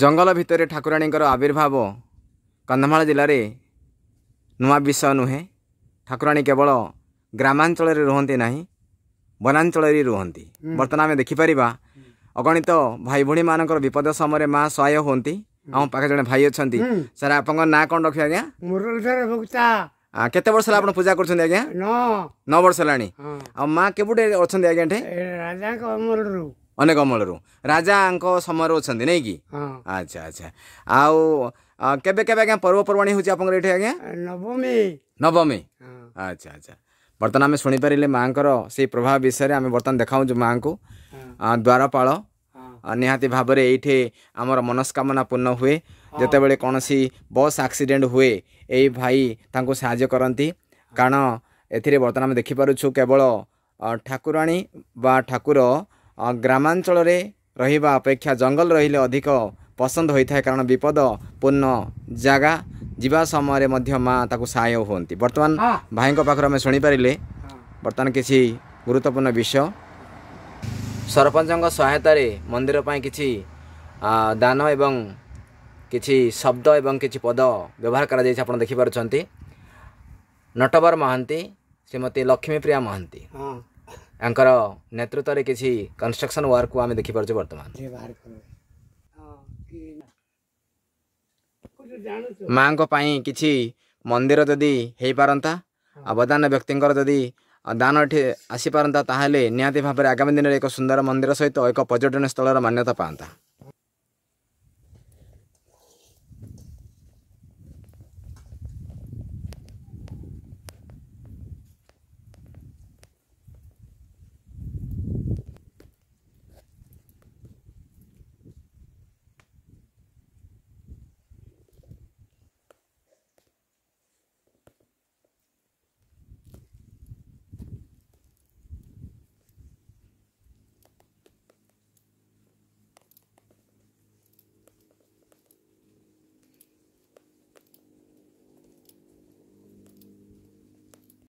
ଜଙ୍ଗଲ ଭିତରେ ଠାକୁରାଣୀଙ୍କର ଆବିର୍ଭାବ କନ୍ଧମାଳ ଜିଲ୍ଲାରେ ନୂଆ ବିଷୟ ନୁହେଁ ଠାକୁରାଣୀ କେବଳ ଗ୍ରାମାଞ୍ଚଳରେ ରୁହନ୍ତି ନାହିଁ ବନାଞ୍ଚଳରେ ରୁହନ୍ତି ବର୍ତ୍ତମାନ ଆମେ ଦେଖିପାରିବା ଅଗଣିତ ଭାଇ ଭଉଣୀମାନଙ୍କର ବିପଦ ସମୟରେ ମା ସହାୟ ହୁଅନ୍ତି ଆମ ପାଖରେ ଜଣେ ଭାଇ ଅଛନ୍ତି ସାର୍ ଆପଣଙ୍କ ନାଁ କ'ଣ ରଖିବେ ଆଜ୍ଞା କେତେ ବର୍ଷ ହେଲା ଆପଣ ପୂଜା କରୁଛନ୍ତି ଆଜ୍ଞା ନଅ ବର୍ଷ ହେଲାଣି ଆଉ ମା କେବେଠୁ ଅଛନ୍ତି ଆଜ୍ଞା ଏଠି अनेक राजा अंक समरो अनि नै कि अच्छा अच्छा आउँ के नवमी हुन्छ अच्छा अच्छा बर्तन मांकर से प्रभाव विषय बर्ताउँछु माँ कुरा पाँ नि एठे अमर मनस्कामना पूर्ण जते बेले कोनसी बस एक्सीडेंट हुए ए भाई तांको सहाय्य करंती कारण एथिरे बर्तन देखि पारु केवल ठाकुरानी बा ठाकुर ଗ୍ରାମାଞ୍ଚଳରେ ରହିବା ଅପେକ୍ଷା ଜଙ୍ଗଲ ରହିଲେ ଅଧିକ ପସନ୍ଦ ହୋଇଥାଏ କାରଣ ବିପଦପୂର୍ଣ୍ଣ ଜାଗା ଯିବା ସମୟରେ ମଧ୍ୟ ମା' ତାକୁ ସାହାଯ୍ୟ ହୁଅନ୍ତି ବର୍ତ୍ତମାନ ଭାଇଙ୍କ ପାଖରୁ ଆମେ ଶୁଣିପାରିଲେ ବର୍ତ୍ତମାନ କିଛି ଗୁରୁତ୍ୱପୂର୍ଣ୍ଣ ବିଷୟ ସରପଞ୍ଚଙ୍କ ସହାୟତାରେ ମନ୍ଦିର ପାଇଁ କିଛି ଦାନ ଏବଂ କିଛି ଶବ୍ଦ ଏବଂ କିଛି ପଦ ବ୍ୟବହାର କରାଯାଇଛି ଆପଣ ଦେଖିପାରୁଛନ୍ତି ନଟବର ମହାନ୍ତି ଶ୍ରୀମତୀ ଲକ୍ଷ୍ମୀପ୍ରିୟା ମହାନ୍ତି ତାଙ୍କର ନେତୃତ୍ୱରେ କିଛି କନଷ୍ଟ୍ରକ୍ସନ୍ ୱାର୍କକୁ ଆମେ ଦେଖିପାରୁଛୁ ବର୍ତ୍ତମାନ ମାଆଙ୍କ ପାଇଁ କିଛି ମନ୍ଦିର ଯଦି ହେଇପାରନ୍ତା ଅବଦାନ ବ୍ୟକ୍ତିଙ୍କର ଯଦି ଦାନ ଏଠି ଆସିପାରନ୍ତା ତାହେଲେ ନିହାତି ଭାବରେ ଆଗାମୀ ଦିନରେ ଏକ ସୁନ୍ଦର ମନ୍ଦିର ସହିତ ଏକ ପର୍ଯ୍ୟଟନ ସ୍ଥଳର ମାନ୍ୟତା ପାଆନ୍ତା